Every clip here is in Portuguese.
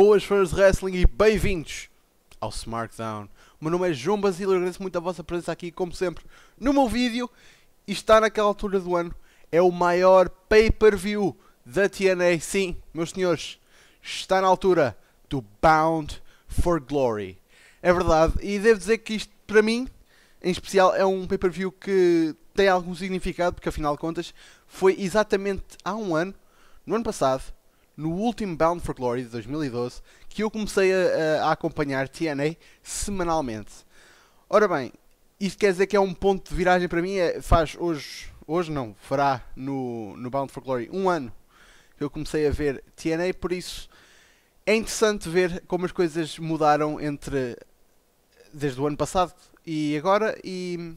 Boas fãs de wrestling e bem-vindos ao SmackDown. O meu nome é João Basílio agradeço muito a vossa presença aqui, como sempre, no meu vídeo. E está naquela altura do ano, é o maior pay-per-view da TNA. Sim, meus senhores, está na altura do Bound for Glory. É verdade, e devo dizer que isto, para mim, em especial, é um pay-per-view que tem algum significado, porque afinal de contas, foi exatamente há um ano, no ano passado, no último Bound for Glory de 2012 que eu comecei a, a, acompanhar TNA semanalmente. Ora bem, isso quer dizer que é um ponto de viragem para mim. É, faz hoje, hoje não, fará no, no Bound for Glory um ano que eu comecei a ver TNA, por isso é interessante ver como as coisas mudaram entre desde o ano passado e agora e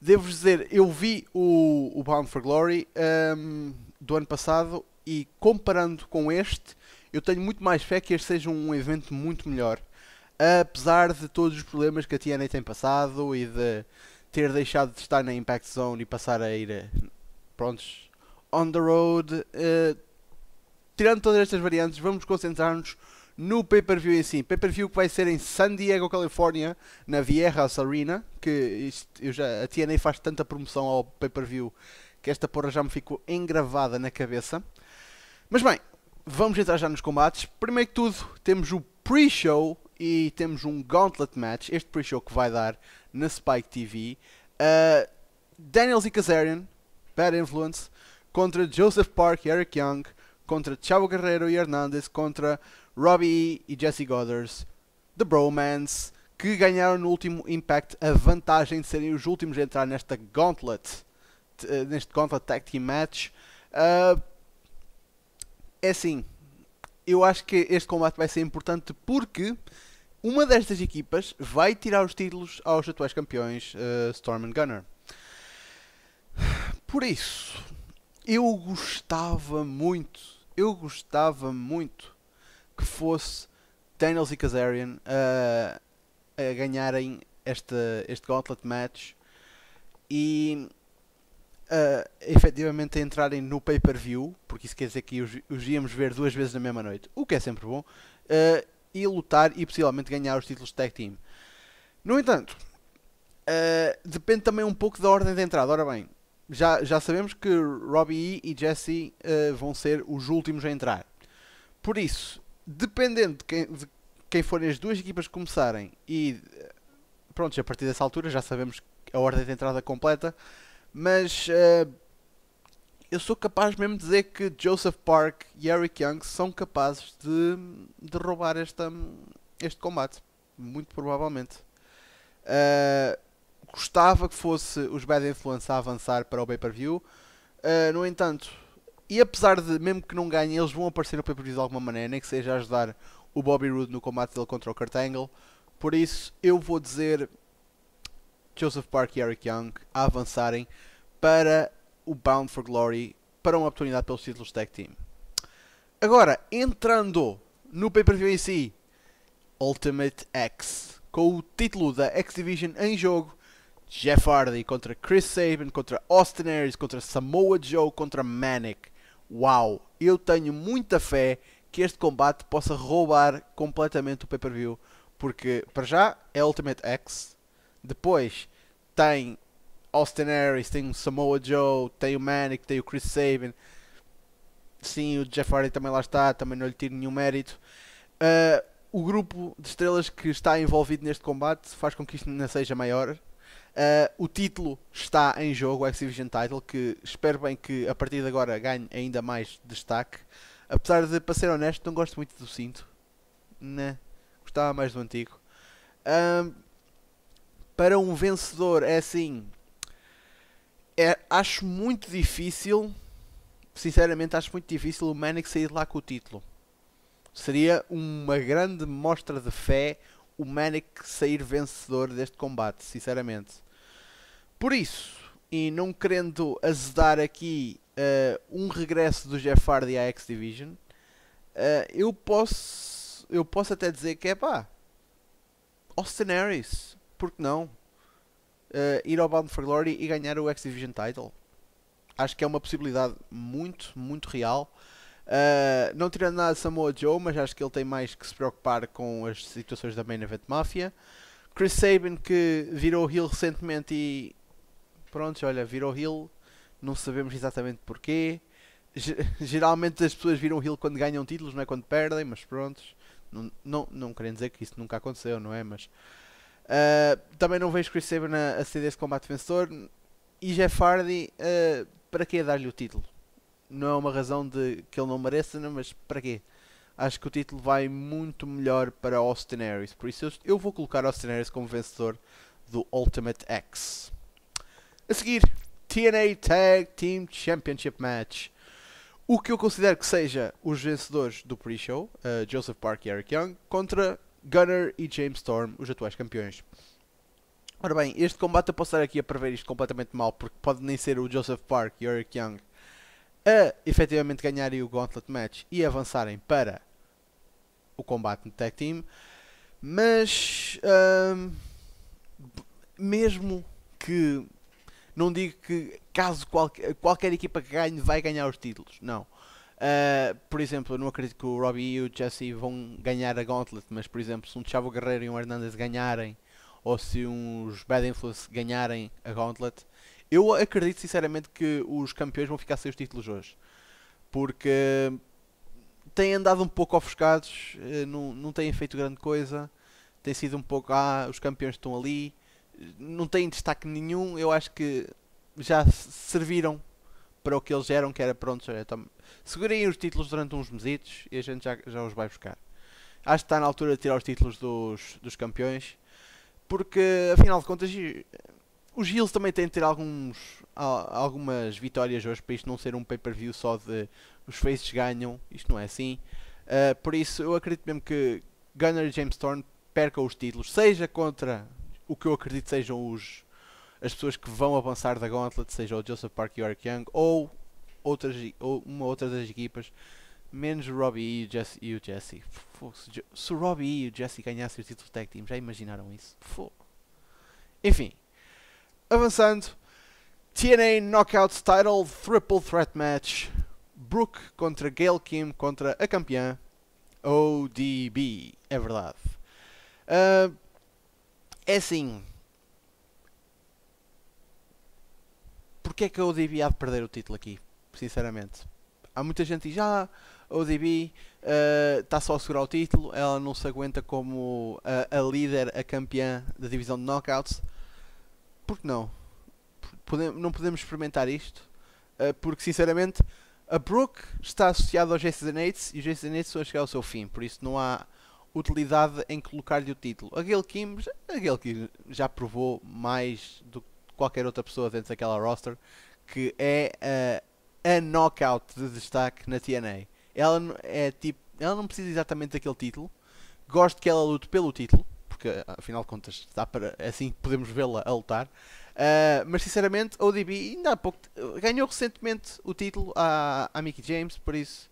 devo dizer, eu vi o, o Bound for Glory um, do ano passado e comparando com este, eu tenho muito mais fé que este seja um evento muito melhor. Apesar de todos os problemas que a TNA tem passado e de ter deixado de estar na Impact Zone e passar a ir, prontos, on the road. Uh, tirando todas estas variantes, vamos concentrar-nos no pay-per-view em si. Pay-per-view que vai ser em San Diego, Califórnia, na Viejas Arena, que isto, eu já, a TNA faz tanta promoção ao pay-per-view que esta porra já me ficou engravada na cabeça. Mas bem, vamos entrar já nos combates. Primeiro que tudo, temos o pre-show e temos um Gauntlet Match. Este pre-show que vai dar na Spike TV. Uh, ah, Daniels e Kazarian, Bad Influence, contra Joseph Park e Eric Young, contra Chavo Guerreiro e Hernandez, contra Robbie e Jesse Godders, The Bromance, que ganharam no último Impact a vantagem de serem os últimos a entrar nesta Gauntlet, eh, neste Gauntlet Tag Team Match. Uh, é assim, eu acho que este combate vai ser importante porque uma destas equipas vai tirar os títulos aos atuais campeões uh, Storm and Gunner. Por isso, eu gostava muito, eu gostava muito que fosse Daniels e Kazarian eh, a ganharem este Gauntlet Match e uh, efetivamente a entrarem no pay-per-view, porque isso quer dizer que os, os íamos ver duas vezes na mesma noite, o que é sempre bom, uh, e lutar e possivelmente ganhar os títulos de tag team. No entanto, uh, depende também um pouco da ordem de entrada. Ora bem, já, já sabemos que Robbie E Jesse uh, vão ser os últimos a entrar. Por isso, dependendo de quem, de quem forem as duas equipas que começarem e pronto, a partir dessa altura já sabemos a ordem de entrada completa mas uh, eu sou capaz mesmo de dizer que Joseph Park e Eric Young são capazes de, de roubar esta, este combate, muito provavelmente. Uh, gostava que fosse os Bad Influence a avançar para o pay-per-view, uh, no entanto, e apesar de, mesmo que não ganhem, eles vão aparecer no pay-per-view de alguma maneira, nem que seja ajudar o Bobby Roode no combate dele contra o Kurt Angle, por isso eu vou dizer Joseph Park e Eric Young a avançarem para o Bound for Glory para uma oportunidade pelos títulos Tag Team. Agora, entrando no pay-per-view em si, Ultimate X, com o título da X Division em jogo, Jeff Hardy contra Chris Sabin, contra Austin Aries, contra Samoa Joe, contra Manic. Uau, eu tenho muita fé que este combate possa roubar completamente o pay-per-view, porque para já é Ultimate X, depois tem Austin Aries, tem o Samoa Joe, tem o Manic, tem o Chris Sabin. Sim, o Jeff Hardy também lá está, também não lhe tiro nenhum mérito. Uh, o grupo de estrelas que está envolvido neste combate faz com que isto não seja maior. Uh, o título está em jogo, o x Title, que espero bem que a partir de agora ganhe ainda mais destaque. Apesar de, para ser honesto, não gosto muito do cinto. Né? Gostava mais do antigo. Uh, para um vencedor é assim, é, acho muito difícil, sinceramente, acho muito difícil o Manic sair lá com o título. Seria uma grande mostra de fé o Manic sair vencedor deste combate, sinceramente. Por isso, e não querendo azedar aqui uh, um regresso do Jeff Hardy à X Division, uh, eu posso eu posso até dizer que é pá, Austin Aries, porque não? uh, ir ao Bound for Glory e ganhar o X-Division title. Acho que é uma possibilidade muito, muito real. Uh, não tirando nada de Samoa Joe, mas acho que ele tem mais que se preocupar com as situações da Main Event Mafia. Chris Sabin, que virou heel recentemente e. Pronto, olha, virou heel, não sabemos exatamente porquê. G geralmente as pessoas viram heel quando ganham títulos, não é quando perdem, mas pronto. Não, não, não querendo dizer que isso nunca aconteceu, não é? Mas Uh, também não vejo Chris Saban a, a ser desse combate vencedor. E Jeff Hardy, uh, para que dar-lhe o título? Não é uma razão de que ele não mereça, não, mas para quê? Acho que o título vai muito melhor para Austin Aries. Por isso eu, eu vou colocar Austin Aries como vencedor do Ultimate X. A seguir, TNA Tag Team Championship Match. O que eu considero que seja os vencedores do pre-show, uh, Joseph Park e Eric Young, contra Gunner e James Storm, os atuais campeões. Ora bem, este combate eu posso estar aqui a prever isto completamente mal, porque pode nem ser o Joseph Park e o Eric Young a efetivamente ganharem o Gauntlet Match e avançarem para o combate no Tag Team, mas hum, mesmo que não digo que caso qualquer, qualquer equipa que ganhe vai ganhar os títulos, não. Uh, por exemplo, eu não acredito que o Robbie e o Jesse vão ganhar a Gauntlet, mas por exemplo, se um Chavo Guerreiro e um Hernandez ganharem, ou se uns Bad Influence ganharem a Gauntlet, eu acredito sinceramente que os campeões vão ficar sem os títulos hoje. Porque têm andado um pouco ofuscados, eh, não, não têm feito grande coisa, tem sido um pouco, ah, os campeões estão ali, não têm destaque nenhum, eu acho que já serviram para o que eles eram, que era pronto, então, segurem os títulos durante uns mesitos e a gente já, já os vai buscar. Acho que está na altura de tirar os títulos dos, dos campeões, porque afinal de contas eh, os Heels também têm de ter alguns, algumas vitórias hoje para isto não ser um pay-per-view só de os faces ganham, isto não é assim. Uh, por isso eu acredito mesmo que Gunner e James Storm percam os títulos, seja contra o que eu acredito sejam os as pessoas que vão avançar da Gauntlet, seja o Joseph Park e o Eric Young, ou, outras, ou uma outra das equipas, menos o Robbie e o Jesse. E o Jesse. Se o Robbie e o Jesse ganhassem o título tag team, já imaginaram isso? Enfim, avançando, TNA Knockouts Title Triple Threat Match. Brooke contra Gail Kim contra a campeã ODB, é verdade. Uh, é assim, porque é que a ODB há de perder o título aqui, sinceramente. Há muita gente que diz, ah, a ODB está eh, uh, só a segurar o título, ela não se aguenta como a, a líder, a campeã da divisão de knockouts. Por que não? não podemos experimentar isto, uh, porque sinceramente a Brooke está associada ao Jason Nates e o Jason Nates vai chegar ao seu fim, por isso não há utilidade em colocar-lhe o título. A Gail Kim, Kim já provou mais do que qualquer outra pessoa dentro daquela roster, que é a, a knockout de destaque na TNA. Ela é tipo, ela não precisa exatamente daquele título. Gosto que ela lute pelo título, porque afinal de contas dá para assim podemos vê-la a lutar. Uh, mas sinceramente, ODB ainda há pouco ganhou recentemente o título à, à Mickey James, por isso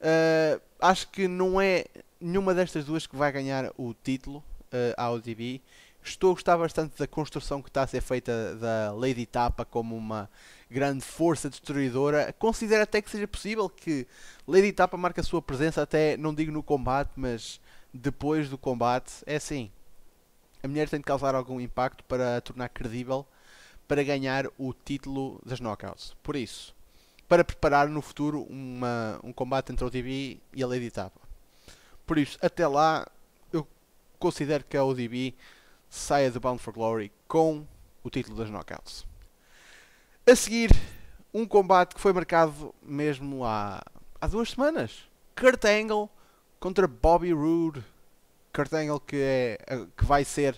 uh, acho que não é nenhuma destas duas que vai ganhar o título uh, à ODB. Estou a gostar bastante da construção que está a ser feita da Lady Tapa como uma grande força destruidora. Considero até que seja possível que Lady Tapa marque a sua presença, até não digo no combate, mas depois do combate. É assim: a mulher tem de causar algum impacto para a tornar credível para ganhar o título das Knockouts. Por isso, para preparar no futuro uma, um combate entre o TV e a Lady Tapa. Por isso, até lá, eu considero que a ODB saia do Bound for Glory com o título das Knockouts. A seguir, um combate que foi marcado mesmo há, há duas semanas. Kurt Angle contra Bobby Roode. Kurt Angle que, é, que vai ser...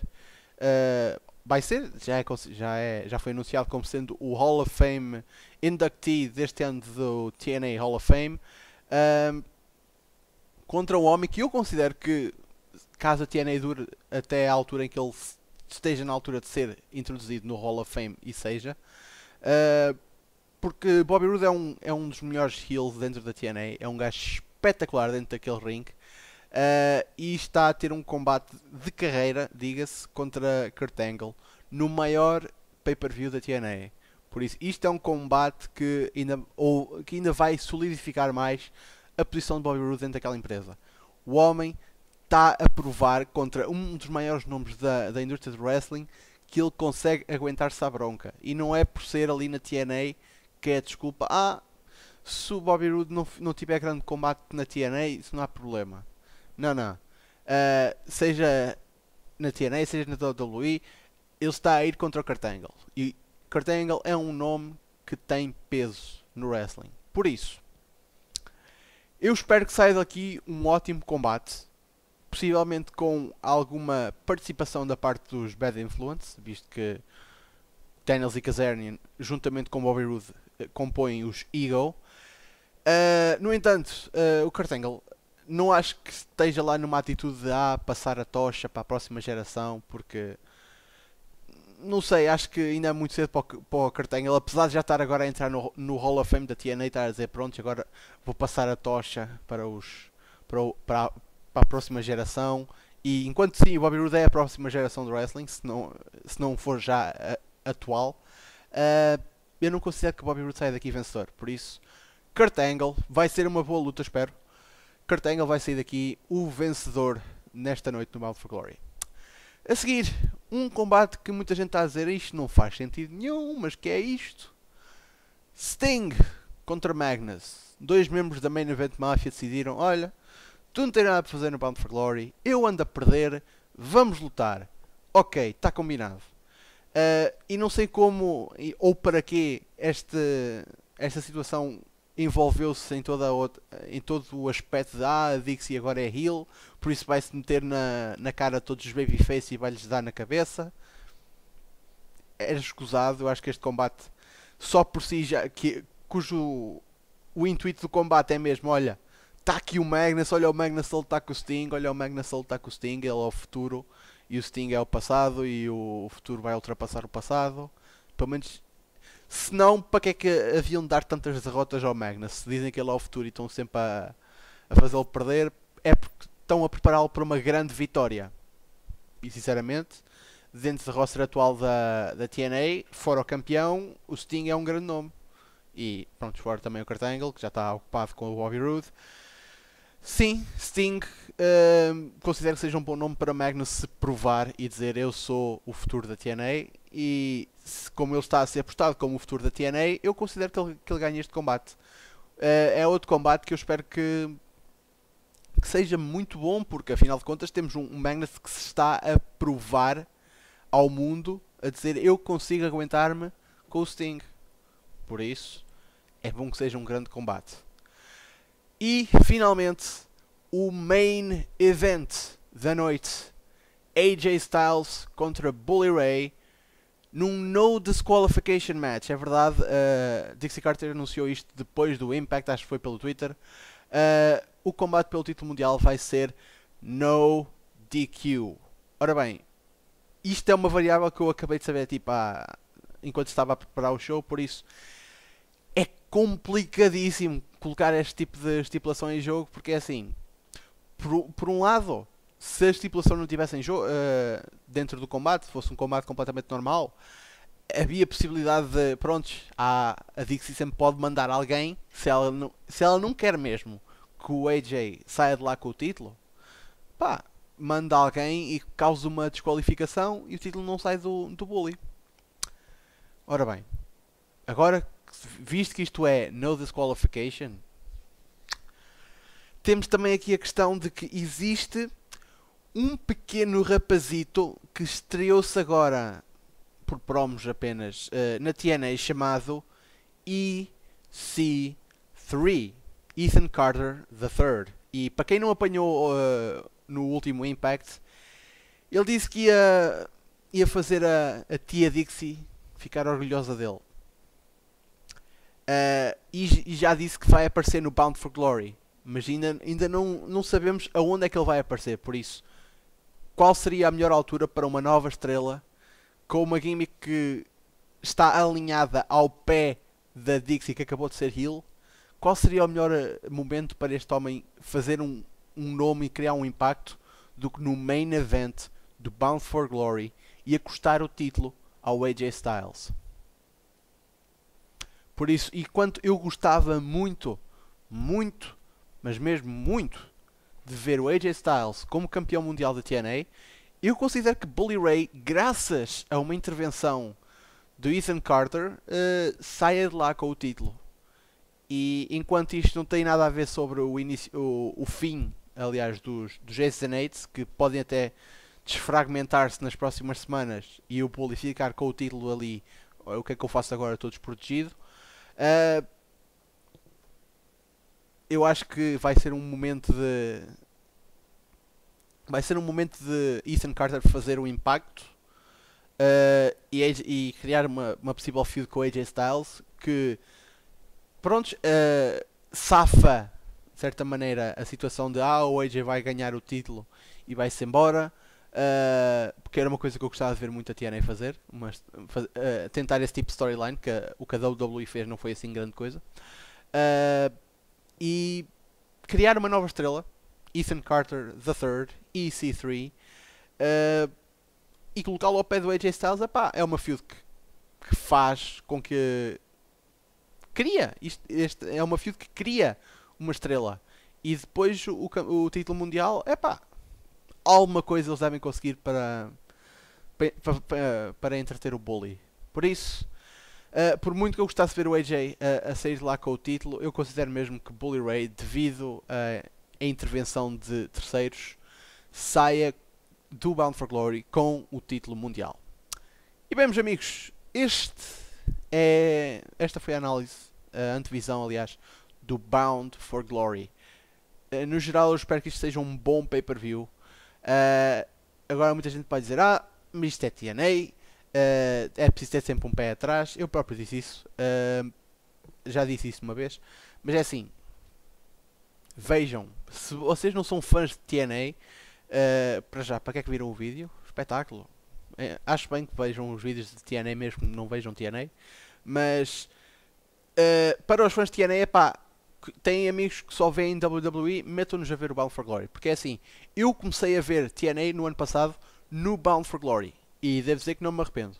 Uh, vai ser, já, é, já, é, já foi anunciado como sendo o Hall of Fame inductee deste ano do TNA Hall of Fame. Ehm, um, contra o homem que eu considero que caso a TNA dure até a altura em que ele esteja na altura de ser introduzido no Hall of Fame e seja. Uh, porque Bobby Roode é um, é um dos melhores heels dentro da TNA, é um gajo espetacular dentro daquele ringue. Uh, ah, e está a ter um combate de carreira, diga-se, contra Kurt Angle no maior pay-per-view da TNA. Por isso, isto é um combate que ainda, ou, que ainda vai solidificar mais a posição de Bobby Roode dentro daquela empresa. O homem está a provar contra um dos maiores nomes da, da indústria de wrestling que ele consegue aguentar-se à bronca. E não é por ser ali na TNA que é desculpa. Ah, se o Bobby Roode não, não tiver grande combate na TNA, isso não há problema. Não, não. Uh, seja na TNA, seja na WWE, ele está a ir contra o Kurt Angle. E Kurt Angle é um nome que tem peso no wrestling. Por isso, eu espero que saia daqui um ótimo combate possivelmente com alguma participação da parte dos Bad Influence, visto que Daniels e Kazarian, juntamente com Bobby Roode, eh, compõem os Ego. Uh, no entanto, uh, o Kurt Angle não acho que esteja lá numa atitude de ah, passar a tocha para a próxima geração, porque não sei, acho que ainda é muito cedo para o, o Kurt Angle, apesar de já estar agora a entrar no, no Hall of Fame da TNA e estar a dizer pronto, agora vou passar a tocha para os para, o, para, para a próxima geração. E enquanto sim, o Bobby Roode é a próxima geração do wrestling, se não, se não for já a, atual, uh, eu não considero que o Bobby Roode saia daqui vencedor. Por isso, Kurt Angle vai ser uma boa luta, espero. Kurt Angle vai sair daqui o vencedor nesta noite no Battle for Glory. A seguir, um combate que muita gente está a dizer isto não faz sentido nenhum, mas que é isto? Sting contra Magnus. Dois membros da Main Event Mafia decidiram, olha, tu não tens nada para fazer no Bound for Glory, eu ando a perder, vamos lutar. Ok, está combinado. Uh, e não sei como ou para que este, esta situação envolveu-se em, toda em todo o aspecto da ah, Dixie agora é heel, por isso vai-se meter na, na cara a todos os babyface e vai-lhes dar na cabeça. Era é escusado, eu acho que este combate só por si já que, cujo o intuito do combate é mesmo, olha, está aqui o Magnus, olha o Magnus ele está com o Sting, olha o Magnus ele está com o Sting, ele é o futuro e o Sting é o passado e o futuro vai ultrapassar o passado. Pelo menos, se não, para que é que haviam de dar tantas derrotas ao Magnus? Se dizem que ele é o futuro e estão sempre a, a fazê-lo perder, é porque estão a prepará-lo para uma grande vitória. E sinceramente, dentro da roster atual da, da TNA, fora o campeão, o Sting é um grande nome. E pronto, fora também o Kurt Angle, que já está ocupado com o Bobby Roode. Sim, Sting uh, considero que seja um bom nome para Magnus se provar e dizer eu sou o futuro da TNA e como ele está a ser apostado como o futuro da TNA, eu considero que ele, que ele ganha este combate. Uh, é outro combate que eu espero que, que, seja muito bom, porque afinal de contas temos um, um Magnus que se está a provar ao mundo, a dizer eu consigo aguentar-me com o Sting. Por isso, é bom que seja um grande combate. E finalmente o main event da noite: AJ Styles contra Bully Ray num no disqualification match. É verdade, uh, Dixie Carter anunciou isto depois do Impact, acho que foi pelo Twitter. Uh, o combate pelo título mundial vai ser no DQ. Ora bem, isto é uma variável que eu acabei de saber tipo, enquanto estava a preparar o show, por isso é complicadíssimo colocar este tipo de estipulação em jogo, porque é assim, por, por um lado, se a estipulação não tivesse em jogo, uh, eh, dentro do combate, fosse um combate completamente normal, havia possibilidade de, prontos, a, a Dixie sempre pode mandar alguém, se ela, não, se ela não quer mesmo que o AJ saia de lá com o título, pá, manda alguém e causa uma desqualificação e o título não sai do, do bully. Ora bem, agora visto que isto é no disqualification, temos também aqui a questão de que existe um pequeno rapazito que estreou-se agora por promos apenas eh, na TNA chamado EC3 Ethan Carter III. E para quem não apanhou uh, no último Impact, ele disse que ia, ia fazer a, a tia Dixie ficar orgulhosa dele. Uh, e, e, já disse que vai aparecer no Bound for Glory. Mas ainda, ainda não, não sabemos aonde é que ele vai aparecer. Por isso, qual seria a melhor altura para uma nova estrela com uma gimmick que está alinhada ao pé da Dixie que acabou de ser Hill? Qual seria o melhor ah, momento para este homem fazer um, um nome e criar um impacto do que no main event do Bound for Glory e acostar o título ao AJ Styles? Por isso, e quanto eu gostava muito, muito, mas mesmo muito, de ver o AJ Styles como campeão mundial da TNA, eu considero que Bully Ray, graças a uma intervenção do Ethan Carter, uh, saia de lá com o título. E enquanto isto não tem nada a ver sobre o, inicio, o, o fim, aliás, dos, dos Jason Aids, que podem até desfragmentar-se nas próximas semanas e o Bully ficar com o título ali, o que é que eu faço agora, estou desprotegido. Uh, eu acho que vai ser um momento de. Vai ser um momento de Ethan Carter fazer um impacto uh, e, e, criar uma, uma possível feud com AJ Styles que, pronto, uh, ah, safa de certa maneira a situação de ah, o AJ vai ganhar o título e vai-se embora ah, porque era uma coisa que eu gostava de ver muito a TNA fazer, mas faz, uh, tentar esse tipo de storyline, que o que a WWE fez não foi assim grande coisa. Uh, e criar uma nova estrela, Ethan Carter III, EC3, e colocá-lo ao pé do AJ Styles, epá, é uma feud que, que faz com que cria, isto, este, é uma feud que cria uma estrela. E depois o, o, o título mundial, é pá, alguma coisa eles devem conseguir para, para, para, para entreter o bully. Por isso, uh, por muito que eu gostasse de ver o AJ uh, eh, a sair lá com o título, eu considero mesmo que Bully Ray, devido eh, à intervenção de terceiros, saia do Bound for Glory com o título mundial. E bem, meus amigos, este é, esta foi a análise, a antevisão, aliás, do Bound for Glory. No geral, eu espero que isto seja um bom pay-per-view. Uh, agora muita gente pode dizer, ah, mas isto é TNA, uh, ah, é preciso ter sempre um pé atrás. Eu próprio disse isso, uh, já disse isso uma vez, mas é assim. Vejam, se vocês não são fãs de TNA, para já, para que é que viram o vídeo? Espetáculo. É, acho bem que vejam os vídeos de TNA mesmo que não vejam TNA, mas para os fãs de TNA, pá, que têm amigos que só veem WWE, metam-nos a ver o Bound for Glory. Porque é assim, eu comecei a ver TNA no ano passado no Bound for Glory. E devo dizer que não me arrependo.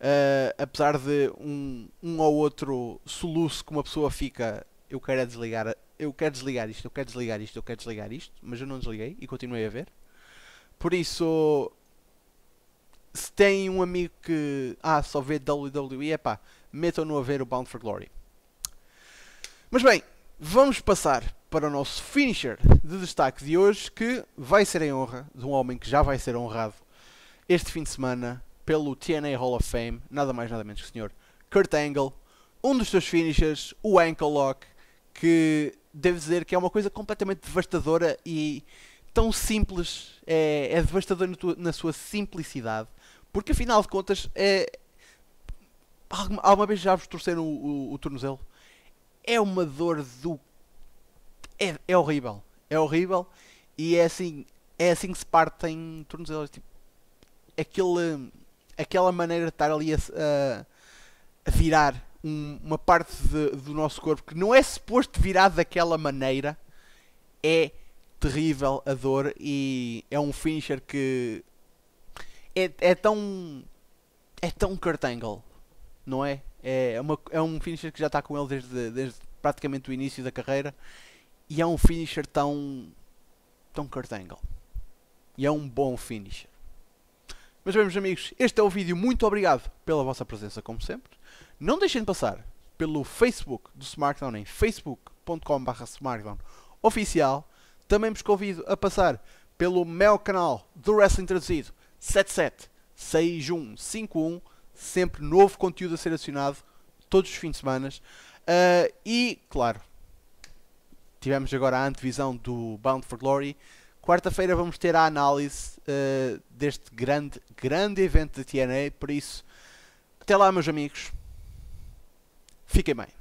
Uh, apesar de um, um ou outro soluço que uma pessoa fica, eu quero é desligar, eu quero desligar isto, eu quero desligar isto, eu quero desligar isto, mas eu não desliguei e continuei a ver. Por isso, se tem um amigo que ah, só vê WWE, é pá, metam-no a ver o Bound for Glory. Mas bem, Vamos passar para o nosso finisher de destaque de hoje, que vai ser em honra de um homem que já vai ser honrado este fim de semana pelo TNA Hall of Fame, nada mais nada menos que o senhor Kurt Angle, um dos seus finishers, o Ankle Lock, que devo dizer que é uma coisa completamente devastadora e tão simples, é, é devastador na sua simplicidade, porque afinal de contas é. Alguma, vez já vos torceram o, o, o tornozelo? é uma dor do. É, é horrível. É horrível. E é assim. É assim que se partem tornozelos. Tipo, aquele, aquela maneira de estar ali a, a, a virar um, uma parte de, do nosso corpo que não é suposto virar daquela maneira é terrível a dor e é um finisher que é, é tão é tão Kurt Angle não é? É, uma, é um finisher que já está com ele desde, desde praticamente o início da carreira e é um finisher tão tão Kurt Angle. E é um bom finisher. Mas bem, meus amigos, este é o vídeo. Muito obrigado pela vossa presença, como sempre. Não deixem de passar pelo Facebook do Smartdown em facebook.com.br Smartdown oficial. Também vos convido a passar pelo meu canal do Wrestling Traduzido 776151 sempre novo conteúdo a ser acionado todos os fins de semana. Uh, e, claro, tivemos agora a antevisão do Bound for Glory. Quarta-feira vamos ter a análise uh, deste grande, grande evento da TNA. Por isso, até lá, meus amigos. Fiquem bem.